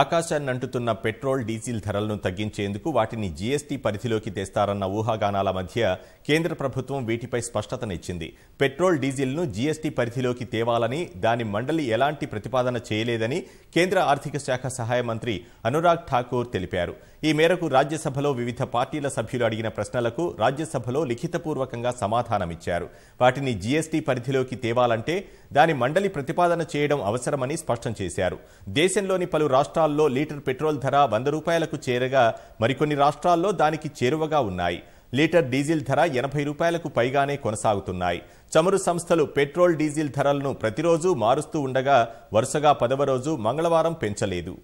ఆకాశాన్ని అంటుతున్న petrol diesel ధరలను తగ్గించేందుకు వాటిని జీఎస్టీ పరిధిలోకి తెస్తారన్న ఊహాగానాల మధ్య కేంద్ర ప్రభుత్వం వీటిపై స్పష్టతనిచ్చింది పెట్రోల్ డీజిల్ను జీఎస్టీ పరిధిలోకి తేవాలని దాని మండలి ఎలాంటి ప్రతిపాదన చేయలేదని కేంద్ర ఆర్థిక శాఖ సహాయ మంత్రి అనురాగ్ ఠాకూర్ తెలిపారు ఈ మేరకు రాజ్యసభలో వివిధ పార్టీల సభ్యులు అడిగిన ప్రశ్నలకు రాజ్యసభలో లిఖితపూర్వకంగా సమాధానమిచ్చారు వాటిని జీఎస్టీ పరిధిలోకి తేవాలంటే దాని మండలి ప్రతిపాదన చేయడం అవసరమని స్పష్టం చేశారు దేశంలోని పలు రాష్ట్రాల్లో లీటర్ పెట్రోల్ ధర వంద రూపాయలకు చేరగా మరికొన్ని రాష్ట్రాల్లో దానికి చేరువగా ఉన్నాయి లీటర్ డీజిల్ ధర ఎనభై రూపాయలకు పైగానే కొనసాగుతున్నాయి చమురు సంస్థలు పెట్రోల్ డీజిల్ ధరలను ప్రతిరోజూ మారుస్తూ ఉండగా వరుసగా పదవ రోజు మంగళవారం పెంచలేదు